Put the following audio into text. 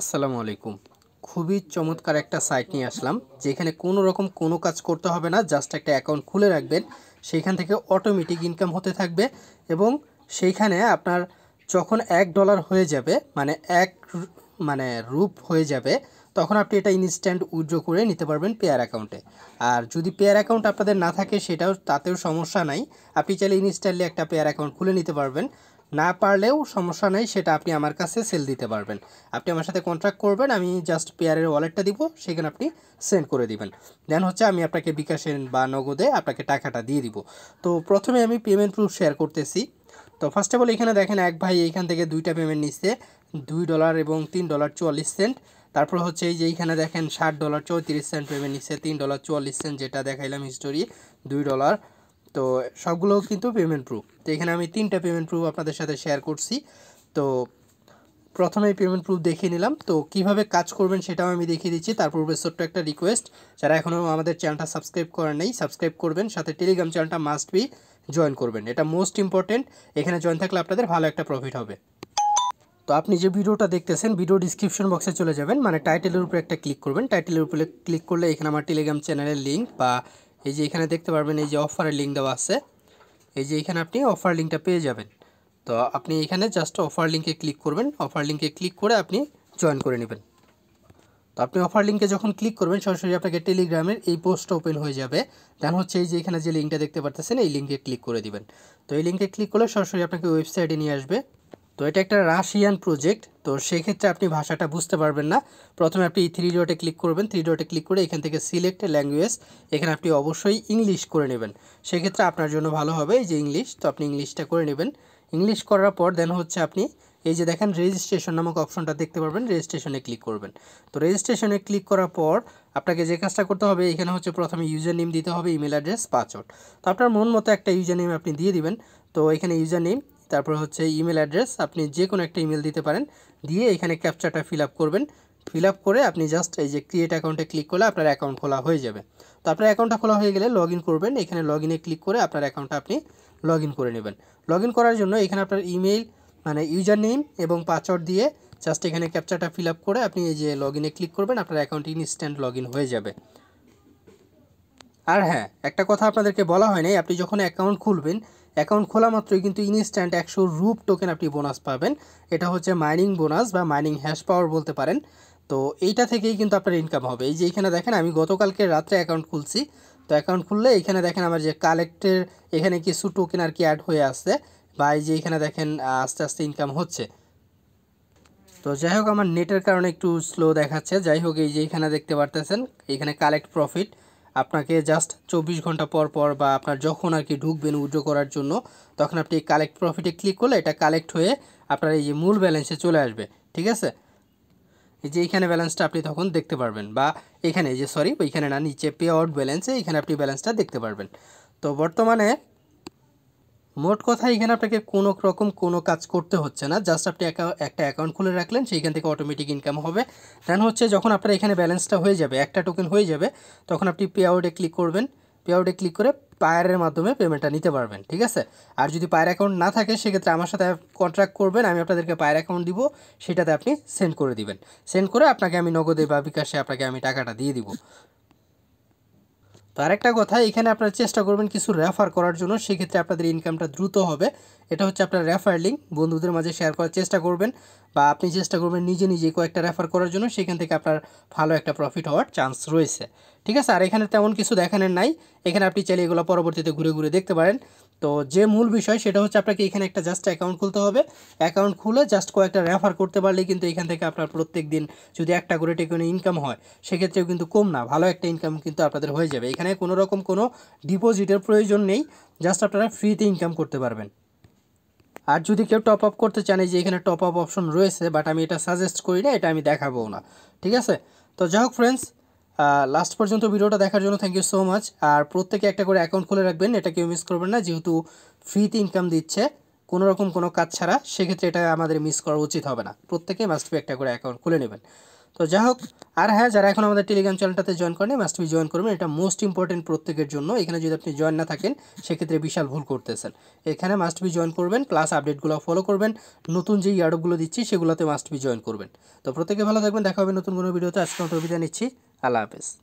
আসসালামু আলাইকুম খুবই চমৎকার একটা সাইট নিয়ে আসলাম যেখানে কোনো রকম কোনো কাজ করতে হবে না জাস্ট একটা অ্যাকাউন্ট খুলে রাখবেন সেইখান থেকে অটোমেটিক ইনকাম হতে থাকবে এবং সেইখানে আপনার যখন এক ডলার হয়ে যাবে মানে এক মানে রূপ হয়ে যাবে তখন আপনি এটা ইনস্ট্যান্ট উইড্রো করে নিতে পারবেন পেয়ার অ্যাকাউন্টে আর যদি পেয়ার অ্যাকাউন্ট আপনাদের না থাকে সেটাও তাতেও সমস্যা নাই আপনি চাইলে ইনস্ট্যান্টলি একটা পেয়ার অ্যাকাউন্ট খুলে নিতে পারবেন না পারলেও সমস্যা নেই সেটা আপনি আমার কাছে সেল দিতে পারবেন আপনি আমার সাথে কন্ট্রাক্ট করবেন আমি জাস্ট পেয়ারের ওয়ালেটটা দিব সেখানে আপনি সেন্ড করে দিবেন দেন হচ্ছে আমি আপনাকে বিকাশে বা নগদে আপনাকে টাকাটা দিয়ে দিব তো প্রথমে আমি পেমেন্ট প্রুফ শেয়ার করতেছি তো ফার্স্ট অফ অল এখানে দেখেন এক ভাই এইখান থেকে দুইটা পেমেন্ট নিচ্ছে দুই ডলার এবং তিন ডলার চুয়াল্লিশ সেন্ট তারপর হচ্ছে এই যে এইখানে দেখেন ষাট ডলার চৌত্রিশ সেন্ট পেমেন্ট নিচ্ছে তিন ডলার চুয়াল্লিশ সেন্ট যেটা দেখাইলাম হিস্টোরি দুই ডলার তো সবগুলো কিন্তু পেমেন্ট প্রুফ তো এখানে আমি তিনটা পেমেন্ট প্রুফ আপনাদের সাথে শেয়ার করছি তো প্রথমে পেমেন্ট প্রুফ দেখিয়ে নিলাম তো কিভাবে কাজ করবেন সেটাও আমি দেখিয়ে দিচ্ছি তারপর ছোট্ট একটা রিকোয়েস্ট যারা এখনও আমাদের চ্যানেলটা সাবস্ক্রাইব করেন নেই সাবস্ক্রাইব করবেন সাথে টেলিগ্রাম চ্যানেলটা মাস্ট বি জয়েন করবেন এটা মোস্ট ইম্পর্টেন্ট এখানে জয়েন থাকলে আপনাদের ভালো একটা প্রফিট হবে তো আপনি যে ভিডিওটা দেখতেছেন ভিডিও ডিসক্রিপশন বক্সে চলে যাবেন মানে টাইটেলের উপরে একটা ক্লিক করবেন টাইটেলের উপরে ক্লিক করলে এখানে আমার টেলিগ্রাম চ্যানেলের লিঙ্ক বা এই যে এখানে দেখতে পারবেন এই যে অফারের লিঙ্ক দেওয়া আছে এই যে এখানে আপনি অফার লিঙ্কটা পেয়ে যাবেন তো আপনি এখানে জাস্ট অফার লিঙ্কে ক্লিক করবেন অফার লিঙ্কে ক্লিক করে আপনি জয়েন করে নেবেন তো আপনি অফার লিঙ্কে যখন ক্লিক করবেন সরাসরি আপনাকে টেলিগ্রামের এই পোস্টটা ওপেন হয়ে যাবে দেন হচ্ছে এই যে এখানে যে লিঙ্কটা দেখতে পারতেছেন এই লিঙ্কে ক্লিক করে দিবেন তো এই লিঙ্কে ক্লিক করলে সরাসরি আপনাকে ওয়েবসাইটে নিয়ে আসবে তো এটা একটা রাশিয়ান প্রজেক্ট তো সেক্ষেত্রে আপনি ভাষাটা বুঝতে পারবেন না প্রথমে আপনি থ্রি ডটে ক্লিক করবেন থ্রি ডটে ক্লিক করে এখান থেকে সিলেক্ট ল্যাঙ্গুয়েজ এখানে আপনি অবশ্যই ইংলিশ করে নেবেন সেক্ষেত্রে আপনার জন্য ভালো হবে এই যে ইংলিশ তো আপনি ইংলিশটা করে নেবেন ইংলিশ করার পর দেন হচ্ছে আপনি এই যে দেখেন রেজিস্ট্রেশন নামক অপশনটা দেখতে পারবেন রেজিস্ট্রেশনে ক্লিক করবেন তো রেজিস্ট্রেশনে ক্লিক করার পর আপনাকে যে কাজটা করতে হবে এখানে হচ্ছে প্রথমে ইউজার নেম দিতে হবে ইমেল অ্যাড্রেস পাসওয়ার্ড তো আপনার মন মতো একটা ইউজার নেম আপনি দিয়ে দিবেন তো এখানে ইউজার নেম তারপর হচ্ছে ইমেল অ্যাড্রেস আপনি যে কোনো একটা ইমেল দিতে পারেন দিয়ে এখানে ক্যাপচারটা ফিল করবেন ফিল করে আপনি জাস্ট এই যে ক্রিয়েট অ্যাকাউন্টে ক্লিক করলে আপনার অ্যাকাউন্ট খোলা হয়ে যাবে তো আপনার অ্যাকাউন্টটা খোলা হয়ে গেলে লগ করবেন এখানে লগ ক্লিক করে আপনার অ্যাকাউন্টটা আপনি লগ করে নেবেন লগ করার জন্য এখানে আপনার ইমেল মানে ইউজার নেম এবং পাসওয়ার্ড দিয়ে জাস্ট এখানে ক্যাপচারটা ফিল করে আপনি এই যে লগ ক্লিক করবেন আপনার অ্যাকাউন্ট ইনস্ট্যান্ট লগ হয়ে যাবে আর হ্যাঁ একটা কথা আপনাদেরকে বলা হয় নাই আপনি যখন অ্যাকাউন্ট খুলবেন অ্যাকাউন্ট খোলা মাত্রই কিন্তু ইনস্ট্যান্ট একশো রুপ টোকেন আপনি বোনাস পাবেন এটা হচ্ছে মাইনিং বোনাস বা মাইনিং হ্যাশ পাওয়ার বলতে পারেন তো এইটা থেকেই কিন্তু আপনার ইনকাম হবে এই যে এখানে দেখেন আমি গতকালকে রাত্রে অ্যাকাউন্ট খুলছি তো অ্যাকাউন্ট খুললে এখানে দেখেন আমার যে কালেক্টের এখানে কিছু টোকেন আর কি অ্যাড হয়ে আসছে বা এই যে এখানে দেখেন আস্তে আস্তে ইনকাম হচ্ছে তো যাই হোক আমার নেটের কারণে একটু স্লো দেখাচ্ছে যাই হোক এই যে এখানে দেখতে পারতেছেন এখানে কালেক্ট প্রফিট আপনাকে জাস্ট চব্বিশ ঘন্টা পর পর বা আপনার যখন আর কি ঢুকবেন উইড্রো করার জন্য তখন আপনি কালেক্ট প্রফিটে ক্লিক করলে এটা কালেক্ট হয়ে আপনার এই যে মূল ব্যালেন্সে চলে আসবে ঠিক আছে এই যে এইখানে ব্যালেন্সটা আপনি তখন দেখতে পারবেন বা এখানে যে সরি এইখানে না নিচে পে আউট ব্যালেন্সে এইখানে আপনি ব্যালেন্সটা দেখতে পারবেন তো বর্তমানে মোট কথা এখানে আপনাকে কোনো রকম কোনো কাজ করতে হচ্ছে না জাস্ট আপনি একটা অ্যাকাউন্ট খুলে রাখলেন সেইখান থেকে অটোমেটিক ইনকাম হবে দেন হচ্ছে যখন আপনার এখানে ব্যালেন্সটা হয়ে যাবে একটা টোকেন হয়ে যাবে তখন আপনি পে আউটে ক্লিক করবেন পে আউটে ক্লিক করে পায়ারের মাধ্যমে পেমেন্টটা নিতে পারবেন ঠিক আছে আর যদি পায়ের অ্যাকাউন্ট না থাকে সেক্ষেত্রে আমার সাথে কন্ট্রাক্ট করবেন আমি আপনাদেরকে পায়ের অ্যাকাউন্ট দিব সেটাতে আপনি সেন্ড করে দিবেন সেন্ড করে আপনাকে আমি নগদে বা বিকাশে আপনাকে আমি টাকাটা দিয়ে দিব তো আরেকটা কথা এখানে আপনারা চেষ্টা করবেন কিছু রেফার করার জন্য সেক্ষেত্রে আপনাদের ইনকামটা দ্রুত হবে এটা হচ্ছে আপনার রেফার লিঙ্ক বন্ধুদের মাঝে শেয়ার করার চেষ্টা করবেন বা আপনি চেষ্টা করবেন নিজে নিজে কয়েকটা রেফার করার জন্য সেখান থেকে আপনার ভালো একটা প্রফিট হওয়ার চান্স রয়েছে ঠিক আছে আর এখানে তেমন কিছু দেখানোর নাই এখানে আপনি চাইলে এগুলো পরবর্তীতে ঘুরে ঘুরে দেখতে পারেন তো যে মূল বিষয় সেটা হচ্ছে আপনাকে এখানে একটা জাস্ট অ্যাকাউন্ট খুলতে হবে অ্যাকাউন্ট খুলে জাস্ট কয়েকটা রেফার করতে পারলে কিন্তু এখান থেকে আপনার প্রত্যেক দিন যদি একটা করে টেকনে ইনকাম হয় সেক্ষেত্রেও কিন্তু কম না ভালো একটা ইনকাম কিন্তু আপনাদের হয়ে যাবে এখানে কোনো রকম কোনো ডিপোজিটের প্রয়োজন নেই জাস্ট আপনারা ফ্রিতে ইনকাম করতে পারবেন আর যদি কেউ টপ আপ করতে চান যে এখানে টপ আপ অপশন রয়েছে বাট আমি এটা সাজেস্ট করি না এটা আমি দেখাবো না ঠিক আছে তো যাই হোক ফ্রেন্ডস লাস্ট পর্যন্ত ভিডিওটা দেখার জন্য থ্যাংক ইউ সো মাচ আর প্রত্যেকে একটা করে অ্যাকাউন্ট খুলে রাখবেন এটা কেউ মিস করবেন না যেহেতু ফ্রিতে ইনকাম দিচ্ছে কোনো রকম কোনো কাজ ছাড়া সেক্ষেত্রে এটা আমাদের মিস করা উচিত হবে না প্রত্যেকে মাস্ট বি একটা করে অ্যাকাউন্ট খুলে নেবেন তো যাই হোক আর হ্যাঁ যারা এখন আমাদের টেলিগ্রাম চ্যানেলটাতে জয়েন করেন মাস্ট বি জয়েন করবেন এটা মোস্ট ইম্পর্টেন্ট প্রত্যেকের জন্য এখানে যদি আপনি জয়েন না থাকেন সেক্ষেত্রে বিশাল ভুল করতেছেন এখানে মাস্ট বি জয়েন করবেন প্লাস আপডেটগুলো ফলো করবেন নতুন যে ইয়ারডপগুলো দিচ্ছি সেগুলোতে মাস্ট বি জয়েন করবেন তো প্রত্যেকে ভালো থাকবেন দেখা হবে নতুন কোনো ভিডিওতে আজকে অন্তর্বিদায় নিচ্ছি Palavras.